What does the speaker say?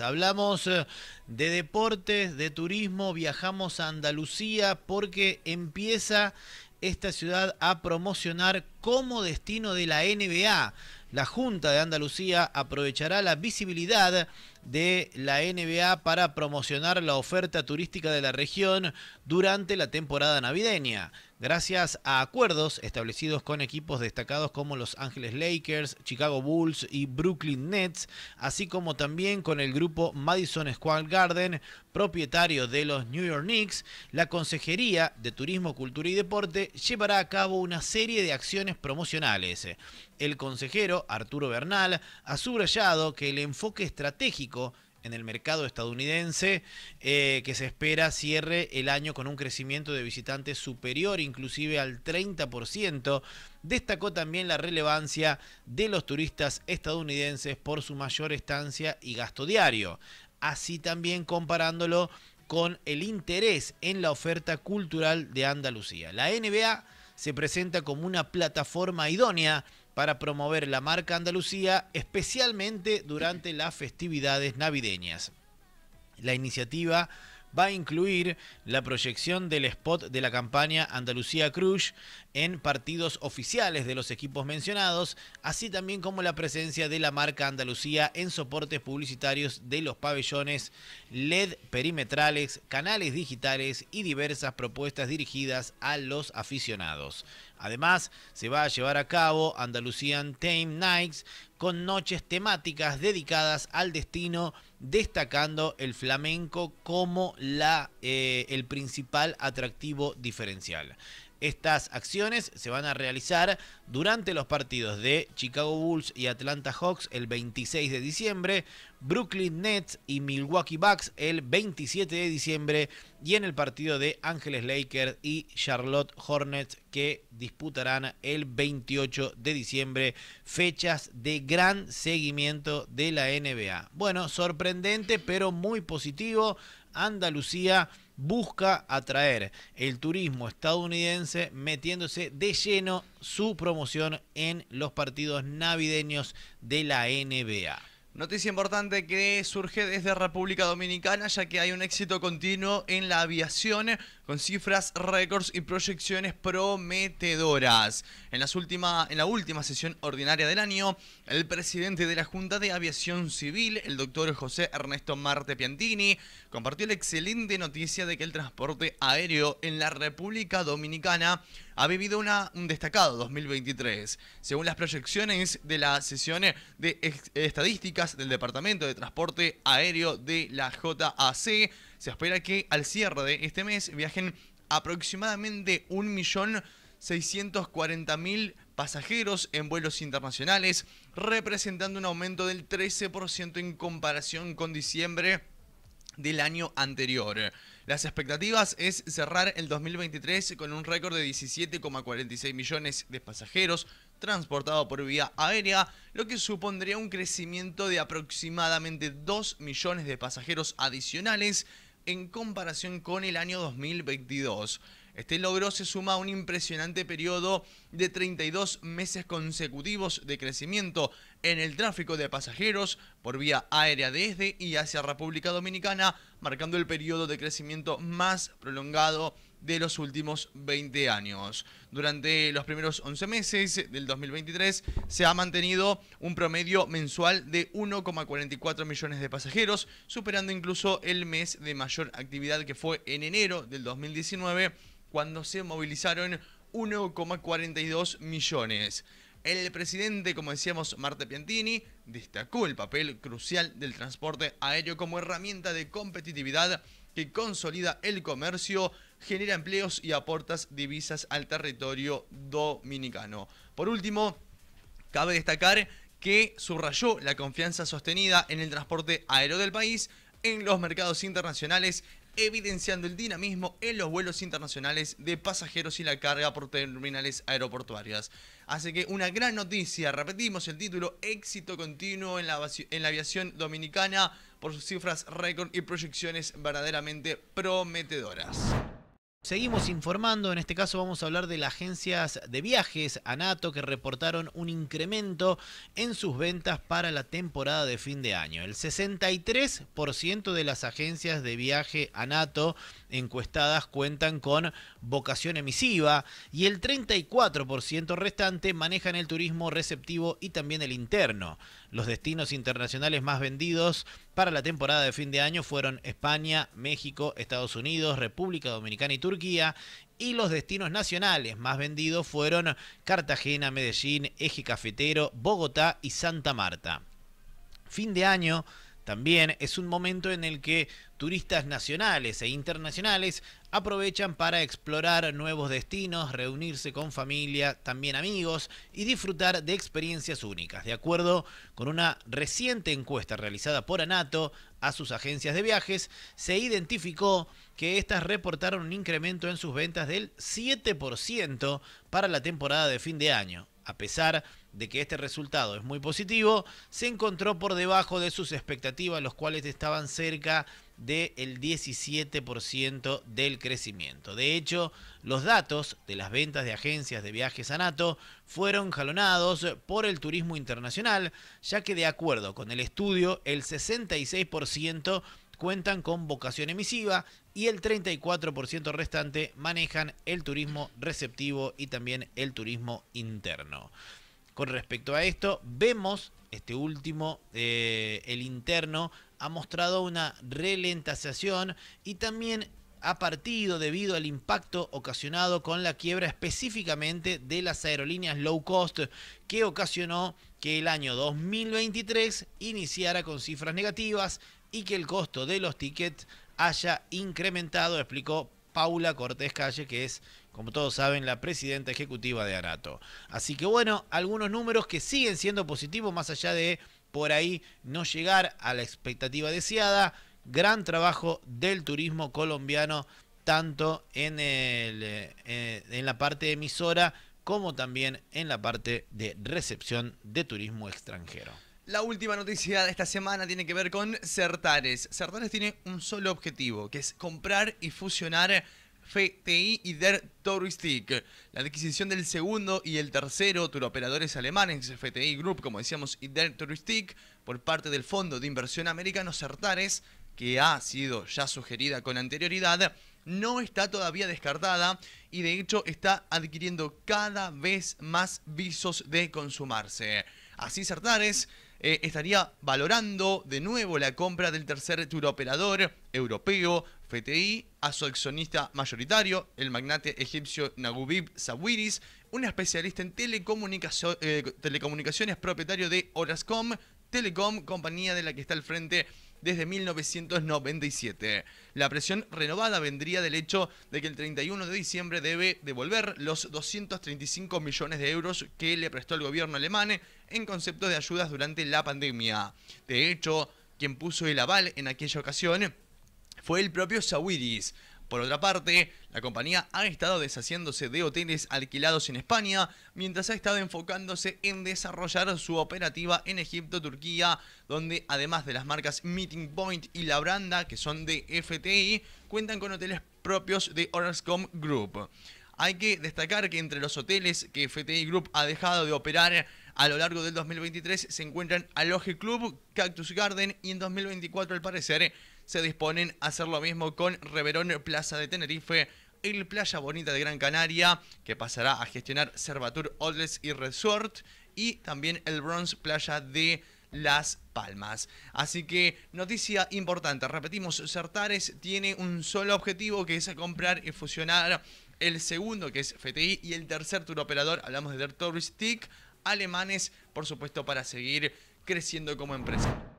Hablamos eh, de deportes, de turismo, viajamos a Andalucía porque empieza esta ciudad a promocionar como destino de la NBA. La Junta de Andalucía aprovechará la visibilidad de la NBA para promocionar la oferta turística de la región durante la temporada navideña gracias a acuerdos establecidos con equipos destacados como Los Ángeles Lakers, Chicago Bulls y Brooklyn Nets, así como también con el grupo Madison Square Garden, propietario de los New York Knicks, la Consejería de Turismo, Cultura y Deporte llevará a cabo una serie de acciones promocionales. El consejero Arturo Bernal ha subrayado que el enfoque estratégico en el mercado estadounidense, eh, que se espera cierre el año con un crecimiento de visitantes superior inclusive al 30%. Destacó también la relevancia de los turistas estadounidenses por su mayor estancia y gasto diario, así también comparándolo con el interés en la oferta cultural de Andalucía. La NBA se presenta como una plataforma idónea para promover la marca Andalucía, especialmente durante las festividades navideñas. La iniciativa va a incluir la proyección del spot de la campaña Andalucía Cruz en partidos oficiales de los equipos mencionados, así también como la presencia de la marca Andalucía en soportes publicitarios de los pabellones, LED perimetrales, canales digitales y diversas propuestas dirigidas a los aficionados. Además, se va a llevar a cabo Andalusian Tame Nights con noches temáticas dedicadas al destino, destacando el flamenco como la, eh, el principal atractivo diferencial. Estas acciones se van a realizar durante los partidos de Chicago Bulls y Atlanta Hawks el 26 de diciembre, Brooklyn Nets y Milwaukee Bucks el 27 de diciembre y en el partido de Ángeles Lakers y Charlotte Hornets que disputarán el 28 de diciembre, fechas de gran seguimiento de la NBA. Bueno, sorprendente pero muy positivo. Andalucía busca atraer el turismo estadounidense metiéndose de lleno su promoción en los partidos navideños de la NBA. Noticia importante que surge desde República Dominicana, ya que hay un éxito continuo en la aviación con cifras, récords y proyecciones prometedoras. En, las en la última sesión ordinaria del año, el presidente de la Junta de Aviación Civil, el doctor José Ernesto Marte Piantini, compartió la excelente noticia de que el transporte aéreo en la República Dominicana ha vivido una, un destacado 2023. Según las proyecciones de la sesión de eh, estadísticas del Departamento de Transporte Aéreo de la JAC, se espera que al cierre de este mes viajen aproximadamente 1.640.000 pasajeros en vuelos internacionales, representando un aumento del 13% en comparación con diciembre del año anterior. Las expectativas es cerrar el 2023 con un récord de 17,46 millones de pasajeros transportados por vía aérea, lo que supondría un crecimiento de aproximadamente 2 millones de pasajeros adicionales en comparación con el año 2022. Este logro se suma a un impresionante periodo de 32 meses consecutivos de crecimiento en el tráfico de pasajeros por vía aérea desde y hacia República Dominicana, marcando el periodo de crecimiento más prolongado de los últimos 20 años. Durante los primeros 11 meses del 2023 se ha mantenido un promedio mensual de 1,44 millones de pasajeros, superando incluso el mes de mayor actividad que fue en enero del 2019, cuando se movilizaron 1,42 millones. El presidente, como decíamos, Marta Piantini, destacó el papel crucial del transporte aéreo como herramienta de competitividad que consolida el comercio genera empleos y aportas divisas al territorio dominicano. Por último, cabe destacar que subrayó la confianza sostenida en el transporte aéreo del país, en los mercados internacionales, evidenciando el dinamismo en los vuelos internacionales de pasajeros y la carga por terminales aeroportuarias. Así que una gran noticia, repetimos el título, éxito continuo en la, en la aviación dominicana por sus cifras récord y proyecciones verdaderamente prometedoras. Seguimos informando, en este caso vamos a hablar de las agencias de viajes ANATO que reportaron un incremento en sus ventas para la temporada de fin de año. El 63% de las agencias de viaje ANATO encuestadas cuentan con vocación emisiva y el 34% restante manejan el turismo receptivo y también el interno. Los destinos internacionales más vendidos para la temporada de fin de año fueron España, México, Estados Unidos, República Dominicana y Turquía. Y los destinos nacionales más vendidos fueron Cartagena, Medellín, Eje Cafetero, Bogotá y Santa Marta. Fin de año también es un momento en el que turistas nacionales e internacionales aprovechan para explorar nuevos destinos, reunirse con familia, también amigos y disfrutar de experiencias únicas. De acuerdo con una reciente encuesta realizada por Anato a sus agencias de viajes, se identificó que estas reportaron un incremento en sus ventas del 7% para la temporada de fin de año, a pesar de de que este resultado es muy positivo, se encontró por debajo de sus expectativas, los cuales estaban cerca del 17% del crecimiento. De hecho, los datos de las ventas de agencias de viajes a NATO fueron jalonados por el turismo internacional, ya que de acuerdo con el estudio, el 66% cuentan con vocación emisiva y el 34% restante manejan el turismo receptivo y también el turismo interno con respecto a esto. Vemos este último, eh, el interno, ha mostrado una relentación y también ha partido debido al impacto ocasionado con la quiebra específicamente de las aerolíneas low cost que ocasionó que el año 2023 iniciara con cifras negativas y que el costo de los tickets haya incrementado, explicó Paula Cortés Calle, que es, como todos saben, la presidenta ejecutiva de Arato. Así que bueno, algunos números que siguen siendo positivos, más allá de por ahí no llegar a la expectativa deseada. Gran trabajo del turismo colombiano, tanto en, eh, en la parte emisora como también en la parte de recepción de turismo extranjero. La última noticia de esta semana tiene que ver con Certares. Certares tiene un solo objetivo, que es comprar y fusionar FTI y Der Touristic. La adquisición del segundo y el tercero turoperadores alemanes, FTI Group, como decíamos, y Der Touristik, por parte del Fondo de Inversión Americano Certares, que ha sido ya sugerida con anterioridad, no está todavía descartada y de hecho está adquiriendo cada vez más visos de consumarse. Así Certares eh, estaría valorando de nuevo la compra del tercer operador europeo, FTI, a su accionista mayoritario, el magnate egipcio Nagubib Sawiris, un especialista en eh, telecomunicaciones propietario de Orascom, Telecom, compañía de la que está al frente desde 1997. La presión renovada vendría del hecho de que el 31 de diciembre debe devolver los 235 millones de euros que le prestó el gobierno alemán en concepto de ayudas durante la pandemia. De hecho, quien puso el aval en aquella ocasión fue el propio Sawiris, por otra parte, la compañía ha estado deshaciéndose de hoteles alquilados en España, mientras ha estado enfocándose en desarrollar su operativa en Egipto, Turquía, donde además de las marcas Meeting Point y La Branda, que son de FTI, cuentan con hoteles propios de Orascom Group. Hay que destacar que entre los hoteles que FTI Group ha dejado de operar a lo largo del 2023 se encuentran Aloje Club, Cactus Garden y en 2024 al parecer se disponen a hacer lo mismo con Reverón Plaza de Tenerife, el Playa Bonita de Gran Canaria, que pasará a gestionar Servatur Outlets y Resort, y también el Bronze Playa de las Palmas. Así que noticia importante, repetimos, Certares tiene un solo objetivo que es comprar y fusionar el segundo que es FTI y el tercer tour operador, hablamos de Der alemanes, por supuesto, para seguir creciendo como empresa.